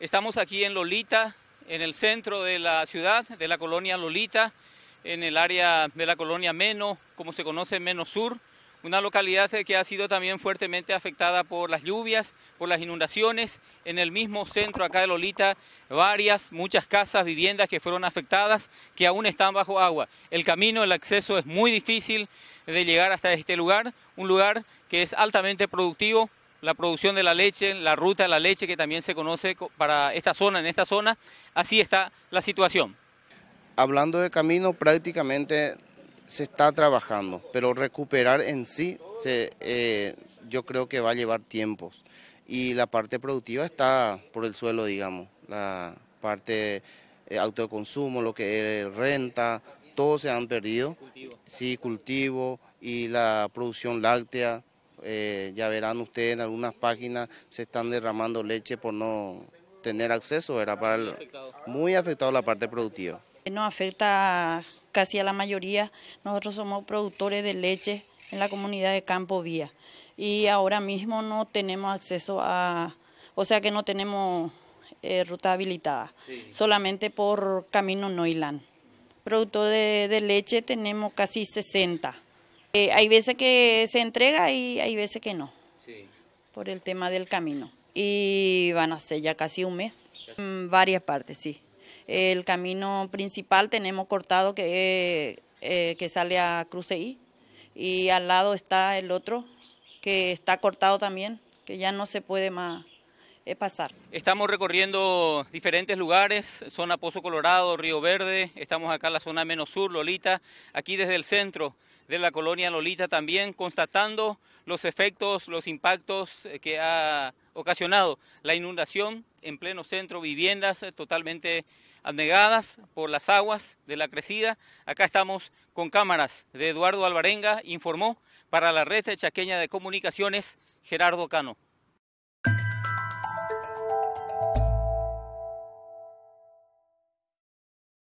Estamos aquí en Lolita, en el centro de la ciudad, de la colonia Lolita, en el área de la colonia Meno, como se conoce Meno Sur, una localidad que ha sido también fuertemente afectada por las lluvias, por las inundaciones. En el mismo centro acá de Lolita, varias, muchas casas, viviendas que fueron afectadas, que aún están bajo agua. El camino, el acceso es muy difícil de llegar hasta este lugar, un lugar que es altamente productivo, la producción de la leche, la ruta de la leche que también se conoce para esta zona, en esta zona, así está la situación. Hablando de camino, prácticamente se está trabajando, pero recuperar en sí eh, yo creo que va a llevar tiempos y la parte productiva está por el suelo, digamos, la parte eh, autoconsumo, lo que es renta, todo se han perdido, sí, cultivo y la producción láctea, eh, ya verán ustedes en algunas páginas se están derramando leche por no tener acceso, era muy afectado la parte productiva. Eh, Nos afecta casi a la mayoría, nosotros somos productores de leche en la comunidad de Campo Vía y ahora mismo no tenemos acceso a, o sea que no tenemos eh, ruta habilitada, solamente por camino Noilán. Producto de, de leche tenemos casi 60. Eh, hay veces que se entrega y hay veces que no, por el tema del camino. Y van a ser ya casi un mes, varias partes, sí. El camino principal tenemos cortado que, eh, que sale a Cruce I y al lado está el otro que está cortado también, que ya no se puede más eh, pasar. Estamos recorriendo diferentes lugares, zona Pozo Colorado, Río Verde, estamos acá en la zona menos sur, Lolita, aquí desde el centro de la colonia Lolita también, constatando los efectos, los impactos eh, que ha ocasionado la inundación en pleno centro, viviendas eh, totalmente abnegadas por las aguas de la crecida. Acá estamos con cámaras de Eduardo Alvarenga, informó para la red chaqueña de comunicaciones Gerardo Cano.